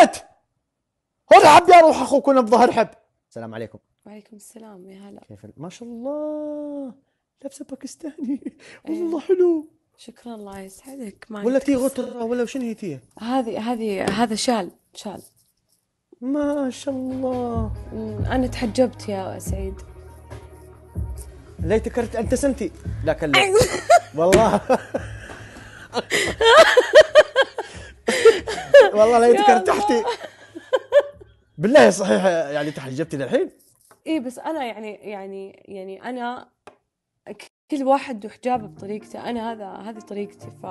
البيت ارعب يا روح اخوك وانا بظهر حب السلام عليكم وعليكم السلام يا هلا كيف ما شاء الله لابسه باكستاني إيه. والله حلو شكرا الله يسعدك ما ولا تي غترة ولا شنو هي تي هذه هذه هذا شال شال ما شاء الله انا تحجبت يا سعيد ليتك انت سنتي لا كلا والله والله لقيتك ارتحتي بالله صحيح يعني تحجبتي للحين اي بس انا يعني يعني يعني انا كل واحد وحجابه بطريقته انا هذا هذه طريقتي ف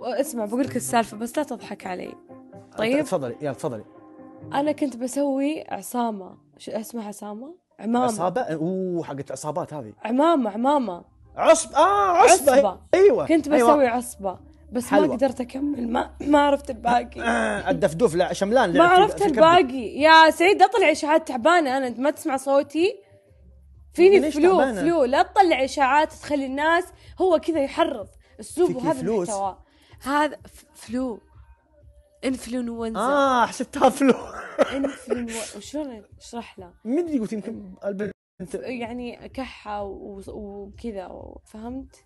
اسمع بقول لك السالفه بس لا تضحك علي طيب تفضلي يلا تفضلي انا كنت بسوي عصامه شو اسمها عصامه عمامه عصابه اوه حقت عصابات هذه عمامه عمامه عصب اه عصبه, عصبة. ايوه كنت أيوة. بسوي أيوة. عصبه بس حلوة. ما قدرت اكمل ما ما عرفت الباقي آه، الدفدوف لا شملان ما عرفت الباقي يا سعيد لا تطلع اشاعات تعبانه انا انت ما تسمع صوتي فيني فلو تعبانة؟ فلو لا تطلع اشاعات تخلي الناس هو كذا يحرض السوق هذا فلوس. المحتوى هذا فلو انفلونزا اه حسبتها فلو انفلونزا وشلون اشرح له؟ مدري قلت يمكن يعني كحه وكذا فهمت؟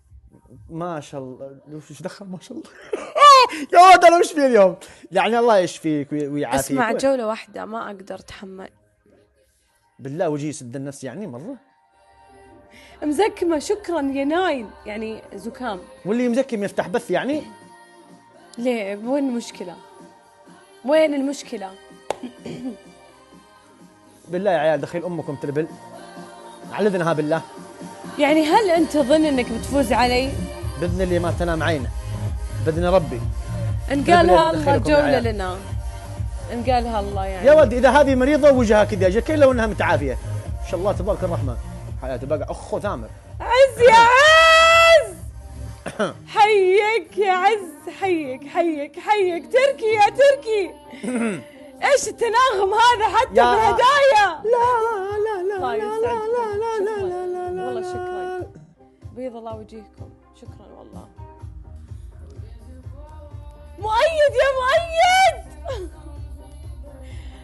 ما شاء الله وش دخل ما شاء الله آه! يا ولد انا وش في اليوم يعني الله يشفيك ويعافيك اسمع جوله واحده ما اقدر اتحمل بالله وجهي سد النفس يعني مره مزكمه شكرا يا نايل يعني زكام واللي مزكم يفتح بث يعني ليه وين المشكله وين المشكله بالله يا عيال دخيل امكم تربل على اذنها بالله يعني هل أنت تظن أنك بتفوز علي؟ بإذن اللي ما تنام عينه بإذن ربي انقالها الله جولة لنا انقالها الله يعني يا ولد إذا هذه مريضة وجهها كذا جاك لو أنها متعافية إن شاء الله تبارك الرحمن حياتي بقى أخو ثامر عز يا عز حيك يا عز حيك حيك حيك تركي يا تركي ايش التناغم هذا حتى بالهدايا لا لا لا لا لا لا لا لا بيض الله وجيهكم شكرا والله مؤيد يا مؤيد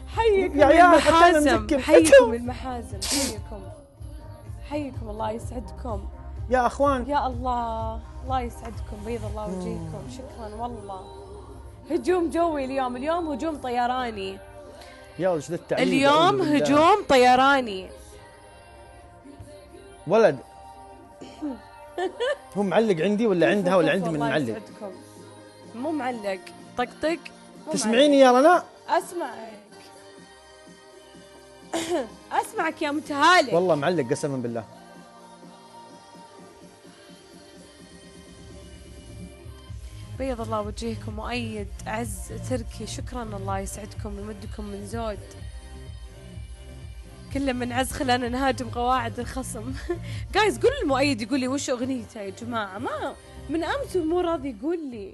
حيكم يا المحازم حيكم المحازم حيكم حيكم الله يسعدكم يا اخوان يا الله الله يسعدكم بيض الله وجيهكم شكرا والله هجوم جوي اليوم اليوم هجوم طيراني يا وش اليوم هجوم طيراني ولد هو معلق عندي ولا عندها ولا عندي من معلق مو معلق طقطق تسمعيني يا رنا اسمعك اسمعك يا متهالك والله معلق قسما بالله بيض الله وجهكم مؤيد عز تركي شكرا الله يسعدكم ويمدكم من زود كله من عز خلانا نهاجم قواعد الخصم جايز قول المؤيد يقول لي وش اغنيته يا جماعه ما من امس مو راضي يقول لي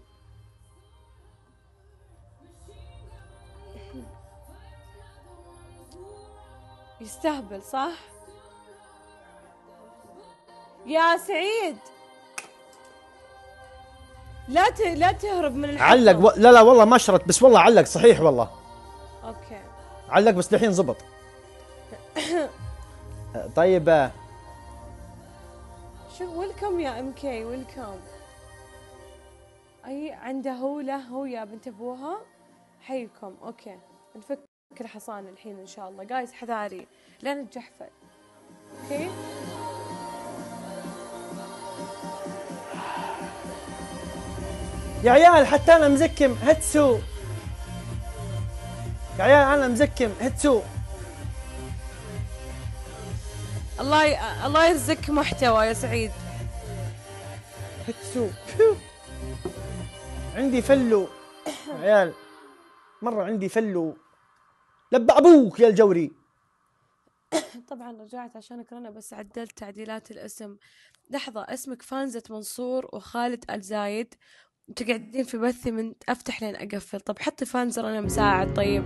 يستهبل صح يا سعيد لا ت... لا تهرب من الحكم علق و... لا لا والله ما شرت بس والله علق صحيح والله اوكي علق بس للحين زبط طيبة شوف ويلكم يا ام كي ويلكم اي عنده هو له هو يا بنت ابوها حيكم اوكي نفك الحصان الحين ان شاء الله جايز حذاري لا نتجحفل اوكي يا عيال حتى انا مزكم هتسو يا عيال انا مزكم هتسو الله الله يرزقك محتوى يا سعيد هتسو عندي فلو عيال مرة عندي فلو لب ابوك يا الجوري طبعا رجعت عشانك رنا بس عدلت تعديلات الاسم لحظة اسمك فانزة منصور وخالد الزايد تقعدين في بثي من افتح لين اقفل طب حطي فانزة رنا مساعد طيب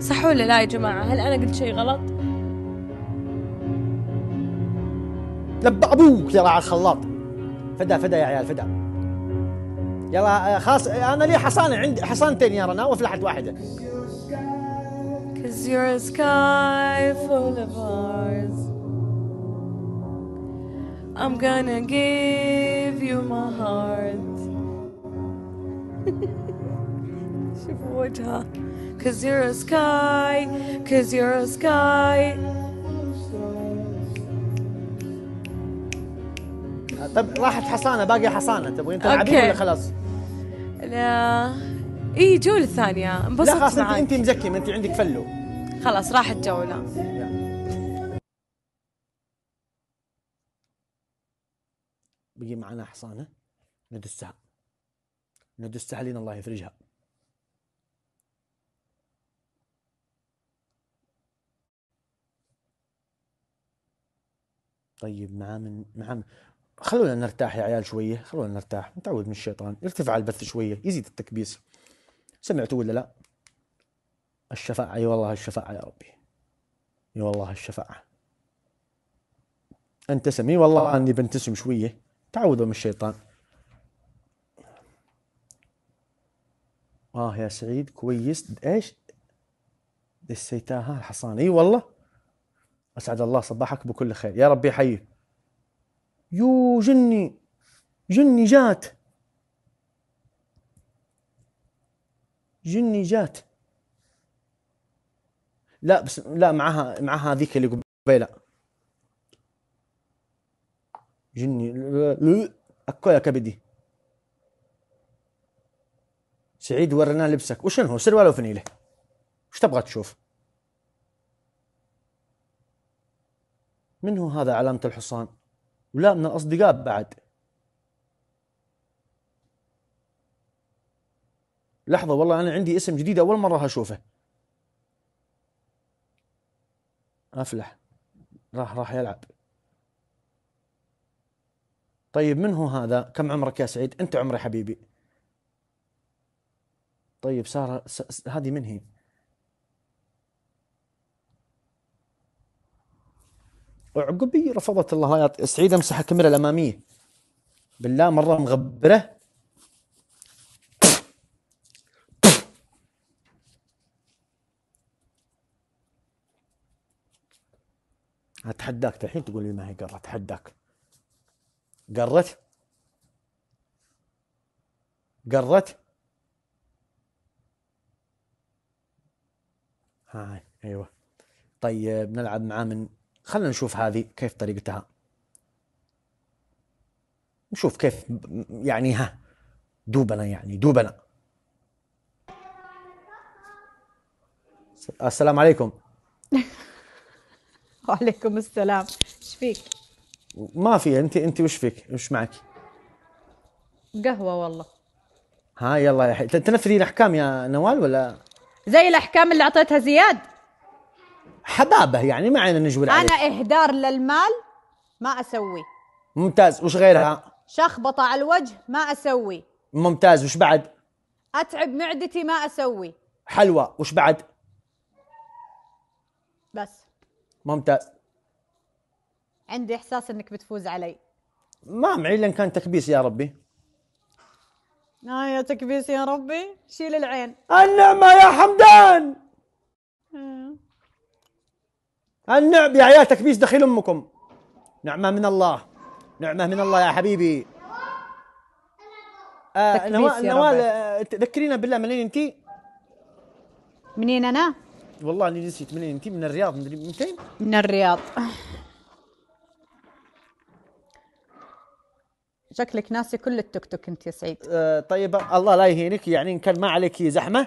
صح ولا لا يا جماعة هل انا قلت شيء غلط؟ لبى ابوك يلا على الخلاط فدا فدا يا عيال فدا يلا آه، خلاص آه، انا لي حصانه عندي حصانتين يا رنا وفلحت واحده Cause you're a sky full of stars I'm gonna give you my heart شوفوا وجهها Cause you're a sky Cause you're a sky طب راحت حصانه باقي حصانه تبغين تلعبين ولا خلاص؟ لا اي جولة ثانية انبسطت لا خلاص انت مزكمة انت عندك فلو خلاص راحت جولة بقي معنا حصانة ندسها ندسها لين الله يفرجها طيب مع من مع خلونا نرتاح يا عيال شويه خلونا نرتاح نتعود من الشيطان يرتفع البث شويه يزيد التكبيس سمعتوا ولا لا الشفاعة اي والله الشفاعة يا ربي اي والله الشفاعة انتسم اي والله اني بنتسم شوية تعودوا من الشيطان اه يا سعيد كويس ايش دسيتها الحصان اي والله اسعد الله صباحك بكل خير يا ربي يحييك يو جني جني جات جني جات لا بس لا معها معها هذيك اللي قبيله جني اكويا كبدي سعيد ورنا لبسك وشنو هو سروال وفنيله وش تبغى تشوف من هو هذا علامة الحصان ولا من الأصدقاء بعد لحظة والله أنا عندي اسم جديد أول مرة اشوفه أفلح راح راح يلعب طيب من هو هذا كم عمرك يا سعيد أنت عمري حبيبي طيب سارة هذه من هي وعقبي رفضت اللهايات سعيد امسح الكاميرا الاماميه بالله مره مغبره اتحداك الحين تقول لي ما هي قرت اتحداك قرت قرت هاي ايوه طيب نلعب معاه من خلينا نشوف هذه كيف طريقتها نشوف كيف يعني ها دوبنا يعني دوبنا السلام عليكم وعليكم السلام ايش فيك ما في انت انت وش فيك وش معك قهوه والله ها يلا يا حي... تنفذين احكام يا نوال ولا زي الاحكام اللي اعطيتها زياد حبابه يعني ما علينا نجول عليه انا اهدار للمال ما اسوي ممتاز وش غيرها شخبطه على الوجه ما اسوي ممتاز وش بعد اتعب معدتي ما اسوي حلوى وش بعد بس ممتاز عندي احساس انك بتفوز علي ما معي الا ان كان تكبيس يا ربي آه يا تكبيس يا ربي شيل العين النعمة يا حمدان آه. النعم يا عيال تكبيس دخيل امكم نعمه من الله نعمه من الله يا حبيبي آه نوال نوال تذكرينا بالله منين انت؟ منين انا؟ والله اني نسيت منين انت من الرياض مدري من فين؟ من الرياض شكلك ناسي كل التوك توك انت يا سعيد آه طيب الله لا يهينك يعني ان كان ما عليك زحمه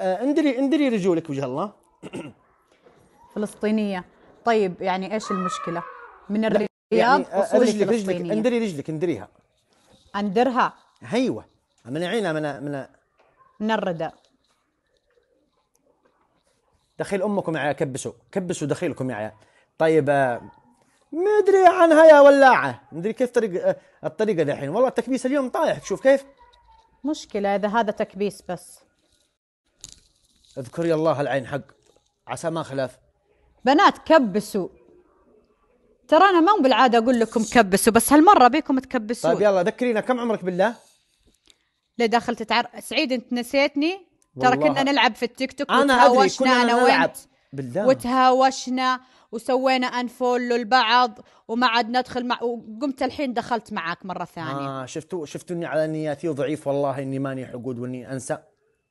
آه اندري اندري رجولك وجه الله فلسطينيه طيب يعني ايش المشكله من الرياض يعني رجلك رجلك اندري رجلك اندريها اندرها ايوه عينها من من من الردى دخيل امكم يا عيال كبسوا كبسوا دخيلكم يا عيال طيب آه، ما ادري عنها يا ولاعه ما ادري كيف طريق آه، الطريقه دحين والله التكبيس اليوم طايح تشوف كيف مشكله اذا هذا تكبيس بس اذكري الله العين حق عسى ما خلاف بنات كبسوا ترى انا مو بالعاده اقول لكم كبسوا بس هالمره بيكم تكبسوا طيب يلا ذكرينا كم عمرك بالله؟ ليه دخلت تعر... سعيد انت نسيتني؟ ترى كنا نلعب في التيك توك انا ادري انا وانت بالله وتهاوشنا وسوينا انفولو لبعض وما عاد ندخل مع وقمت الحين دخلت معك مره ثانيه اه شفتوا شفتوا اني على نياتي وضعيف والله اني ماني حقود واني انسى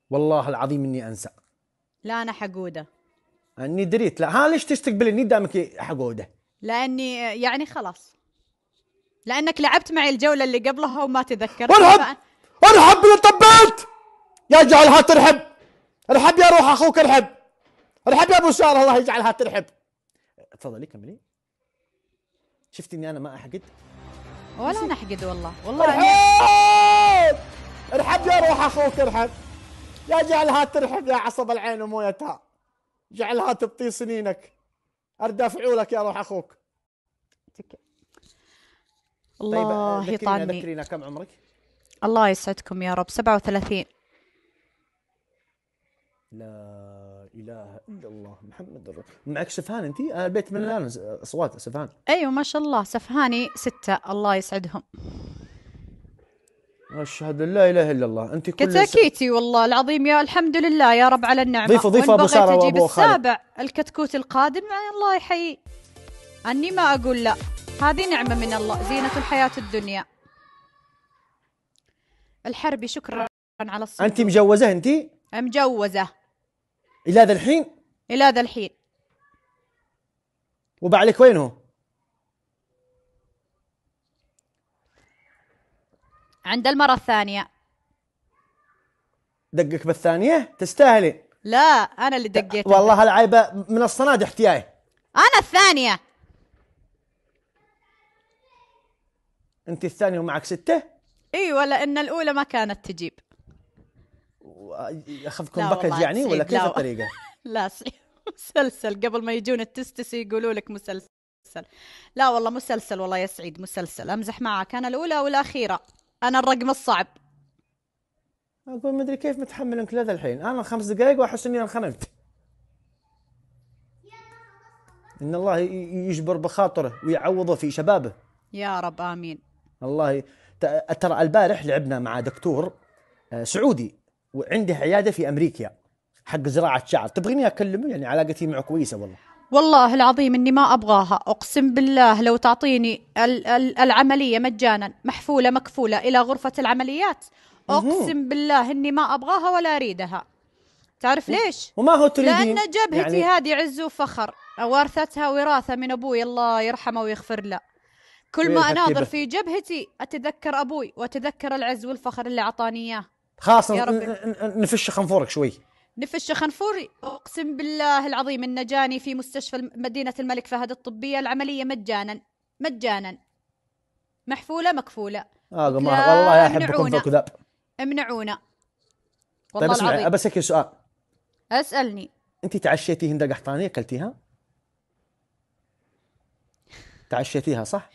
والله العظيم اني انسى لا انا حقوده اني دريت لا ها ليش تستقبليني دامك حقوده لاني يعني خلاص لانك لعبت معي الجوله اللي قبلها وما تذكرت ارحب ارحب اللي طبلت يا جعلها ترحب ارحب يا روح اخوك ارحب ارحب يا ابو ساره الله يجعلها ترحب تفضلي كملي شفت اني انا ما احقد ولا انا احقد والله والله ارحب ارحب يا روح اخوك ارحب يا جعلها ترحب يا عصب العين ومويتها جعلها تبطي سنينك ارد لك يا روح اخوك طيب، آه، الله طيب يطعني ذكرينا كم عمرك الله يسعدكم يا رب 37 لا اله الا الله محمد الرسول معك سفهان انت انا آه، البيت من الان اصوات سفهان ايوه ما شاء الله سفهاني سته الله يسعدهم أشهد أن لا إله إلا الله أنت كل كتاكيتي والله العظيم يا الحمد لله يا رب على النعمة ضيف ضيف أبو سارة وأبو خالد السابع الكتكوت القادم الله يحيي أني ما أقول لا هذه نعمة من الله زينة الحياة الدنيا الحربي شكرا على الصوت أنت مجوزة أنت؟ مجوزة إلى ذا الحين؟ إلى ذا الحين وبعلك وين هو؟ عند المرة الثانية دقك بالثانية تستاهلي لا أنا اللي دقيت والله العيبة من الصناد احتياي أنا الثانية أنت الثانية ومعك ستة؟ ايوه لأن الأولى ما كانت تجيب أخذكم باكج يعني ولا كيف الطريقة؟ لا مسلسل قبل ما يجون التستس يقولوا لك مسلسل لا والله مسلسل والله يا سعيد مسلسل امزح معك انا الاولى والاخيره انا الرقم الصعب اقول ما ادري كيف متحمل انت لذا الحين انا خمس دقائق واحس اني انخنمت ان الله يجبر بخاطره ويعوضه في شبابه يا رب امين الله ترى البارح لعبنا مع دكتور آه، سعودي وعنده عياده في امريكا حق زراعه شعر تبغيني اكلمه يعني علاقتي معه كويسه والله والله العظيم اني ما ابغاها اقسم بالله لو تعطيني العمليه مجانا محفوله مكفوله الى غرفه العمليات اقسم بالله اني ما ابغاها ولا اريدها تعرف ليش؟ وما هو تريدين لان جبهتي يعني- هذه عز وفخر وارثتها وراثه من ابوي الله يرحمه ويغفر له كل ما اناظر في جبهتي اتذكر ابوي واتذكر العز والفخر اللي اعطاني اياه خلاص نفش خنفورك شوي نفش خنفور اقسم بالله العظيم ان جاني في مستشفى مدينه الملك فهد الطبيه العمليه مجانا مجانا محفوله مكفوله هذا آه، ما والله احبكم في امنعونا والله طيب اسمع بسك سؤال اسالني انت تعشيتي هند قحطانيه اكلتيها؟ تعشيتيها صح؟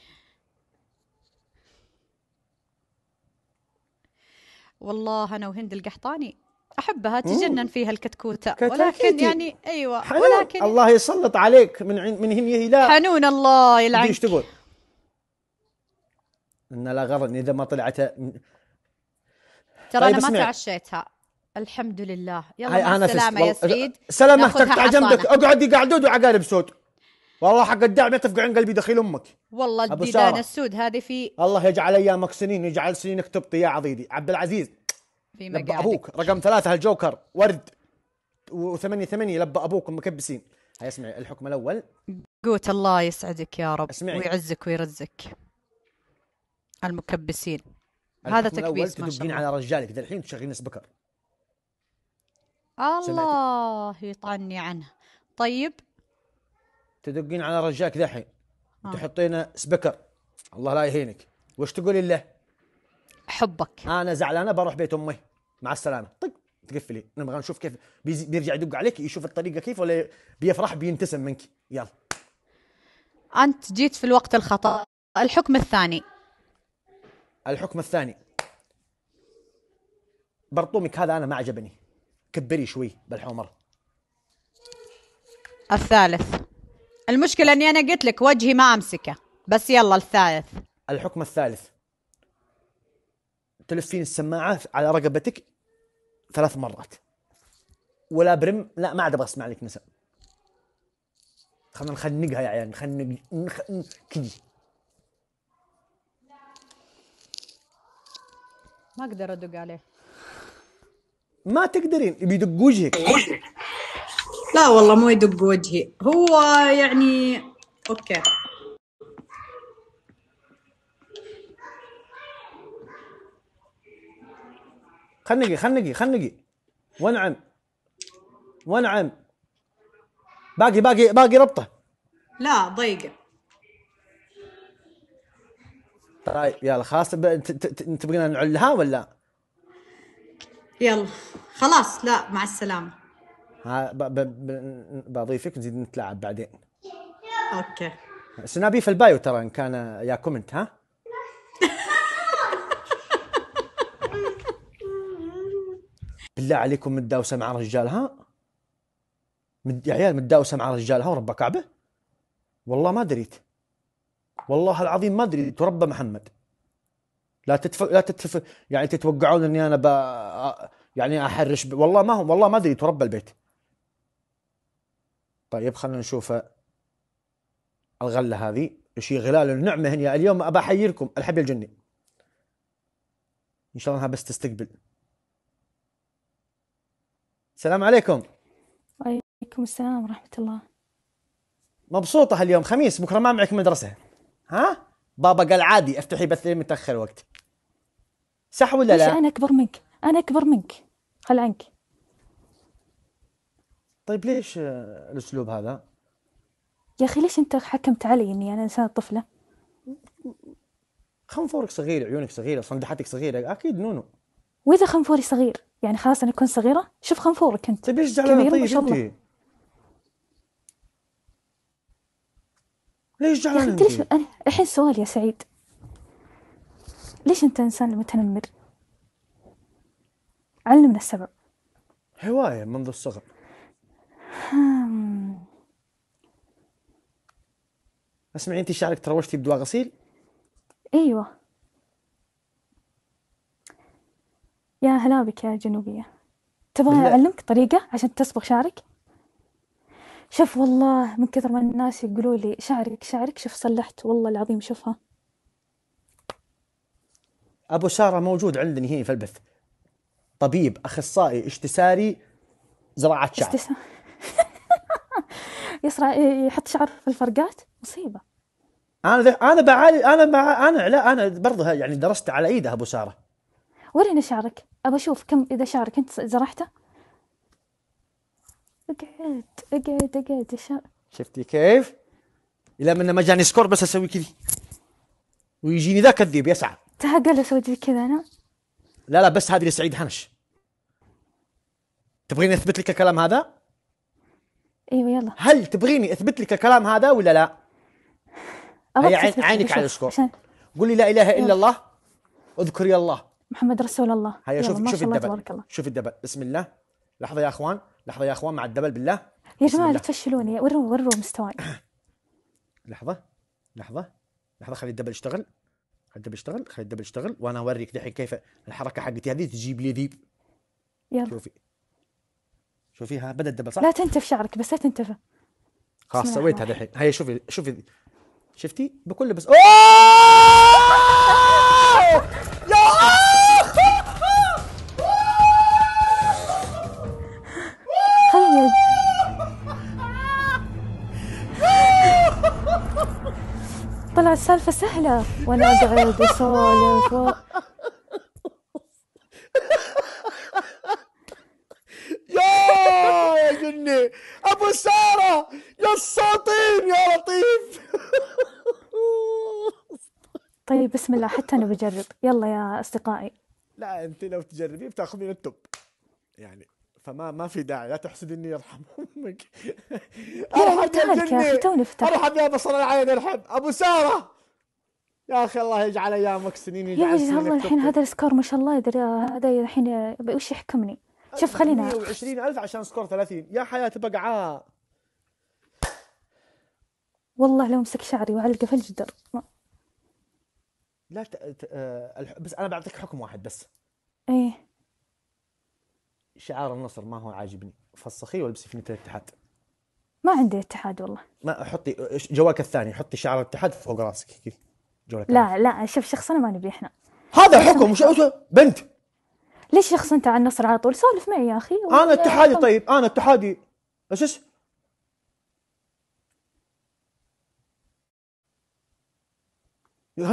والله انا وهند القحطاني احبها تجنن فيها الكتكوته ولكن يعني ايوه حنون. ولكن الله يسلط عليك من من هي لا حنون الله يلعنك ايش تقول؟ ان لا غرض اذا ما طلعت ترى طيب انا ما تعشيتها الحمد لله يلا مع السلامه يا سعيد سلامه تقطع جنبك اقعد قعدود وعقارب سود والله حق الدعم تفقعين قلبي دخيل امك والله الديدان السود هذه في الله يجعل ايامك سنين يجعل سنينك تبطي يا عضيدي عبد العزيز في لبى ابوك رقم ثلاثه الجوكر ورد وثمانية ثمانية لبي ابوك مكبسين هاي اسمعي الحكم الاول قوت الله يسعدك يا رب اسمعي. ويعزك ويرزك المكبسين هذا تكبيس ما شاء الله على رجالك ذا الحين تشغلين سبكر الله يطعني عنه طيب تدقين على رجالك ذا الحين آه. تحطين سبكر الله لا يهينك وش تقولين له؟ حبك انا زعلانه بروح بيت امي مع السلامه طق طيب، تقفلي نبغى نشوف كيف بيرجع يدق عليك يشوف الطريقه كيف ولا بيفرح بينتسم منك يلا انت جيت في الوقت الخطا الحكم الثاني الحكم الثاني برطومك هذا انا ما عجبني كبري شوي بالحمر الثالث المشكله اني انا قلت لك وجهي ما امسكه بس يلا الثالث الحكم الثالث تلفين السماعه على رقبتك ثلاث مرات ولا برم لا ما عاد ابغى اسمع لك نساء خلينا نخنقها يا عيال نخنق نخ... كذي ما اقدر ادق عليه ما تقدرين بيدق وجهك لا والله مو يدق وجهي هو يعني اوكي نقي خل نقي وانعم وانعم باقي باقي باقي ربطه لا ضيقه طيب يلا خلاص تبغينا نعلها ولا؟ يلا خلاص لا مع السلامة ها بضيفك نزيد نتلاعب بعدين اوكي سنابي في البايو ترى ان كان يا كومنت ها بالله عليكم متداوسه مع رجالها يا عيال متداوسه مع رجالها ورب كعبه والله ما دريت والله العظيم ما دريت ورب محمد لا تتف لا تتف يعني تتوقعون اني انا ب... يعني احرش ب... والله ما هم والله ما دريت ورب البيت طيب خلينا نشوف الغله هذه شيء غلال النعمه هنا اليوم ابى احييكم الحبي الجني ان شاء الله انها بس تستقبل السلام عليكم وعليكم السلام ورحمة الله مبسوطة اليوم خميس بكرة ما معك مدرسة ها؟ بابا قال عادي افتحي بث متأخر وقت صح ولا لا؟ أنا أكبر منك أنا أكبر منك خل عنك طيب ليش آه، الأسلوب هذا؟ يا أخي ليش أنت حكمت علي إني أنا إنسانة طفلة؟ خنفورك صغير عيونك صغيرة صندحتك صغيرة أكيد نونو وإذا خنفوري صغير؟ يعني خلاص انا اكون صغيره شوف خنفورك انت طيب ايش زعلانه طيب انت؟ ليش زعلانه انت؟ ليش انا الحين سؤال يا سعيد ليش انت انسان متنمر؟ علمنا السبب هوايه منذ الصغر اسمعي انت شعرك تروشتي بدواء غسيل؟ ايوه يا هلا بك يا جنوبية تبغى بالله أعلمك طريقة عشان تصبغ شعرك شوف والله من كثر ما الناس يقولوا لي شعرك شعرك شوف صلحت والله العظيم شوفها ابو ساره موجود عندني هنا في البث طبيب اخصائي اجتساري زراعه شعر اجتسا... يصرع يحط شعر في الفرقات مصيبة انا ذا انا بعالي انا بع... انا لا انا برضه يعني درست على ايدها ابو ساره وريني شعرك أبى أشوف كم إذا شعرك أنت زرعته اقعد اقعد اقعد يا شعر شفتي كيف؟ إلى من ما جاني سكور بس أسوي كذي ويجيني ذاك الذيب يسعى تهقل أسوي كذا أنا لا لا بس هذه لسعيد حنش تبغيني أثبت لك الكلام هذا؟ ايوه يلا هل تبغيني اثبت لك الكلام هذا ولا لا؟ هي عينك على السكور قولي لا اله الا يلا. الله اذكري الله محمد رسول الله هيا شوف شوف الدبل تبارك الله شوف الدبل بسم الله لحظه يا اخوان لحظه يا اخوان مع الدبل بالله يا جماعه لا تفشلوني وروا وروا مستواي لحظه لحظه لحظه خلي الدبل يشتغل خلي الدبل يشتغل خلي الدبل يشتغل وانا اوريك دحين كيف الحركه حقتي هذه تجيب لي ذيب يلا شوفي شوفي ها بدا الدبل صح لا تنتف شعرك بس لا تنتف خلاص سويتها دحين هيا شوفي شوفي شفتي بكل بس اوه الابيض طلع السالفة سهلة وانا اقعد اسولف و... يا جني ابو سارة يا الساطين يا لطيف طيب بسم الله حتى انا بجرب يلا يا اصدقائي لا انت لو تجربيه بتاخذين التوب يعني فما ما في داعي لا تحسدني يرحم امك ارحم يا الجني توني ارحب يا بصر العين ارحم ابو ساره يا اخي الله يجعل ايامك سنين يا عزيز الله الحين هذا السكور ما شاء الله يدري هذا الحين وش يحكمني شوف خلينا ألف عشان سكور 30 يا حياة بقعاء والله لو امسك شعري وعلقه في الجدر ما. لا ت... ت... آه، بس انا بعطيك حكم واحد بس ايه شعار النصر ما هو عاجبني فسخيه والبسي فنيله الاتحاد ما عندي اتحاد والله ما حطي جواك الثاني حطي شعار الاتحاد فوق راسك كذا جولك لا لا شوف انا ما نبي احنا هذا حكم وش بنت ليش شخص انت عن النصر على طول سولف معي يا اخي انا اتحادي طيب انا اتحادي ايش ايش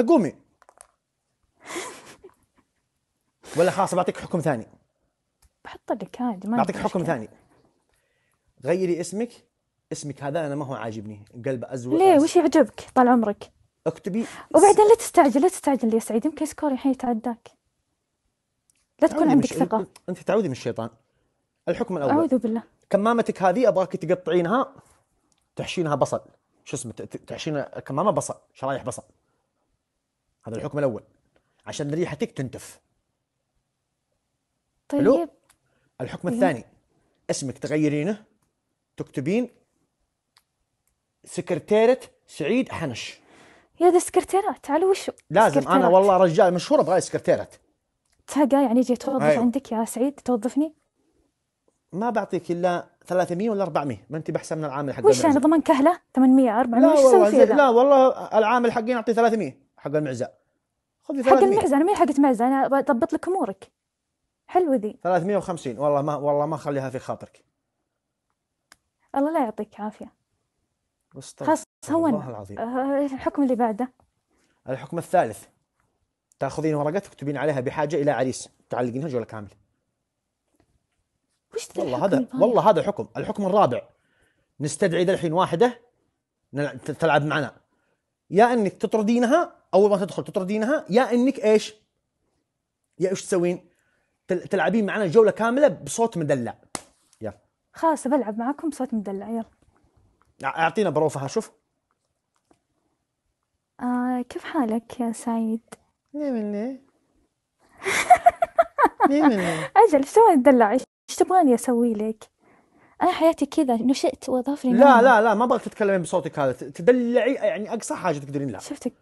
قومي ولا خلاص بعطيك حكم ثاني بحط لك عادي ما بعطيك حكم ثاني غيري اسمك اسمك هذا انا ما هو عاجبني قلب ازرق ليه وش يعجبك طال عمرك اكتبي وبعدين لا تستعجل لا تستعجل يا سعيد يمكن سكوري الحين يتعداك لا تكون عندك ثقه انت تعودي من الشيطان الحكم الاول اعوذ بالله كمامتك هذه ابغاك تقطعينها تحشينها بصل شو اسمه تحشين كمامه بصل شرايح بصل هذا الحكم الاول عشان ريحتك تنتف طيب حلو؟ الحكم الثاني اسمك تغيرينه تكتبين سكرتيرة سعيد حنش يا ذا سكرتيرات على وشو لازم سكرتيرات. انا والله رجال مشهور ابغى سكرتيرات تهقى يعني جيت توظف أيوه. عندك يا سعيد توظفني ما بعطيك الا 300 ولا 400 ما انت بحسن من العامل حق وش يعني ضمن كهله 800 400 وش تسوي لا والله العامل حقي اعطيه 300 حق المعزه خذي 300 حق المعزه انا مين حقت معزه انا بضبط لك امورك حلوة ذي 350 والله ما والله ما خليها في خاطرك الله لا يعطيك عافية خلاص هون آه، الحكم اللي بعده الحكم الثالث تاخذين ورقة تكتبين عليها بحاجة إلى عريس تعلقينها جولة كاملة وش والله هذا والله هذا حكم الحكم الرابع نستدعي ذا الحين واحدة تلعب معنا يا انك تطردينها اول ما تدخل تطردينها يا انك ايش؟ يا ايش تسوين؟ تلعبين معنا جوله كامله بصوت مدلع يلا خلاص بلعب معاكم بصوت مدلع يلا اعطينا بروفه شوف آه كيف حالك يا سعيد؟ ليه من ليه؟ ليه أجل شو تدلع؟ ايش تبغاني أسوي لك؟ أنا حياتي كذا نشأت وأظافري لا لا لا ما أبغاك تتكلمين بصوتك هذا تدلعي يعني أقصى حاجة تقدرين لها شفتك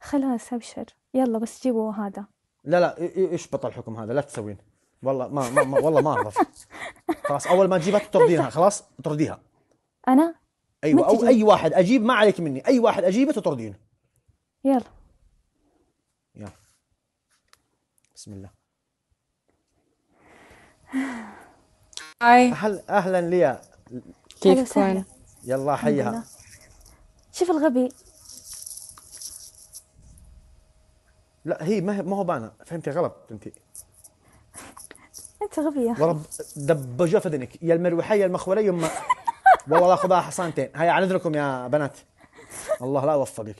خلاص أبشر يلا بس جيبوا هذا لا لا اشبط الحكم هذا لا تسوين والله ما, ما, ما والله ما اعرف خلاص اول ما تجيبها تطردينها خلاص طرديها انا ايوه او اي واحد اجيب ما عليك مني اي واحد اجيبه تطردينه يلا يلا بسم الله هاي أهل اهلا ليا كيفكم يلا حيها شوف الغبي لا هي ما ما هو بانا فهمتي غلط انت انت غبيه والله دبجوها في اذنك يا المروحيه يا المخوله يما والله خذها حصانتين هيا عن اذنكم يا بنات الله لا يوفقك